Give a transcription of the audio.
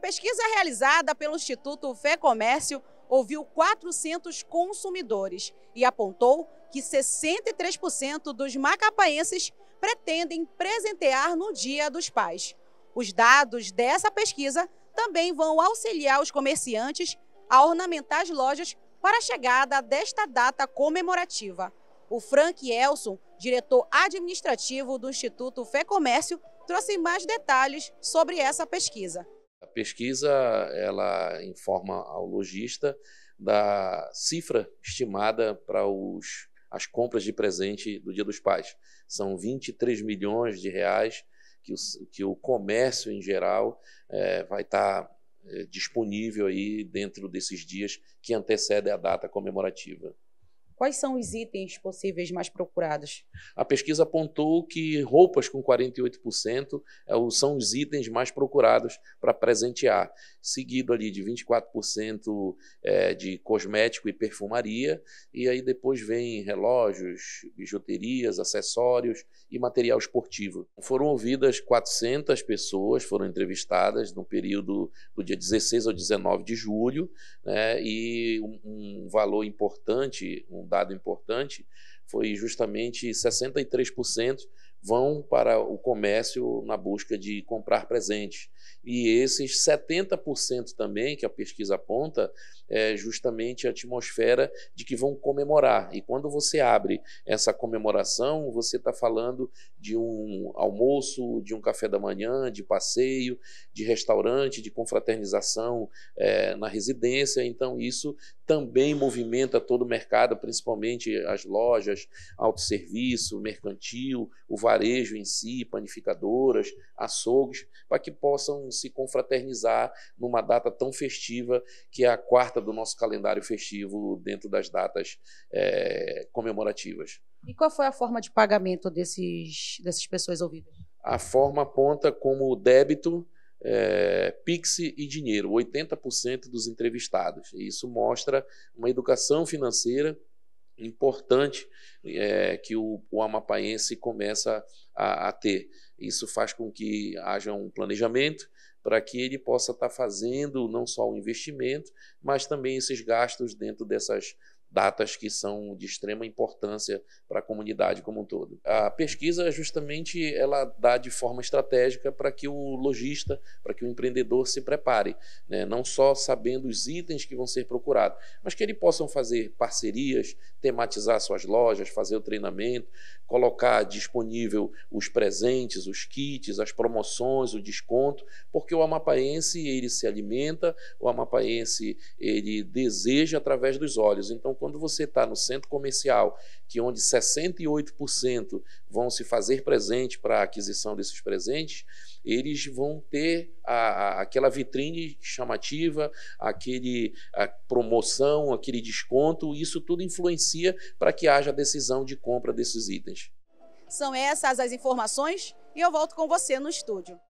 pesquisa realizada pelo Instituto Fé Comércio ouviu 400 consumidores e apontou que 63% dos macapaenses pretendem presentear no Dia dos Pais. Os dados dessa pesquisa também vão auxiliar os comerciantes a ornamentar as lojas para a chegada desta data comemorativa. O Frank Elson, diretor administrativo do Instituto Fé Comércio, trouxe mais detalhes sobre essa pesquisa. A pesquisa ela informa ao lojista da cifra estimada para os, as compras de presente do Dia dos Pais. São 23 milhões de reais que o, que o comércio em geral é, vai estar tá, é, disponível aí dentro desses dias que antecedem a data comemorativa. Quais são os itens possíveis mais procurados? A pesquisa apontou que roupas com 48% eh, são os itens mais procurados para presentear seguido ali de 24% é, eh, de cosmético e perfumaria, e aí depois vem relógios, bijuterias, acessórios e material esportivo. Foram ouvidas 400 pessoas, foram entrevistadas no período do dia 16 ao 19 de julho, né, e um, um valor importante, um dado importante, foi justamente 63% vão para o comércio na busca de comprar presentes. E esses 70% também, que a pesquisa aponta, é justamente a atmosfera de que vão comemorar. E quando você abre essa comemoração, você está falando de um almoço, de um café da manhã, de passeio, de restaurante, de confraternização é, na residência. Então, isso também movimenta todo o mercado, principalmente as lojas, autosserviço, mercantil, o varejo varejo em si, panificadoras, açougues, para que possam se confraternizar numa data tão festiva que é a quarta do nosso calendário festivo dentro das datas é, comemorativas. E qual foi a forma de pagamento desses, dessas pessoas ouvidas? A forma aponta como débito, é, Pix e dinheiro, 80% dos entrevistados. isso mostra uma educação financeira importante é, que o, o amapaense começa a, a, ter. Isso faz com que haja um planejamento para que ele possa estar tá fazendo não só o investimento, mas também esses gastos dentro dessas, datas que são de extrema importância para a comunidade como um todo. A pesquisa justamente ela dá de forma estratégica para que o lojista, para que o empreendedor se prepare, né? não só sabendo os itens que vão ser procurados, mas que ele possam fazer parcerias, tematizar suas lojas, fazer o treinamento, colocar disponível os presentes, os kits, as promoções, o desconto, porque o amapaense ele se alimenta, o amapaense ele deseja através dos olhos. Então quando você está no centro comercial, que onde 68% vão se fazer presente para a aquisição desses presentes, eles vão ter a, a, aquela vitrine chamativa, aquele a promoção, aquele desconto, isso tudo influencia para que haja decisão de compra desses itens. São essas as informações e eu volto com você no estúdio.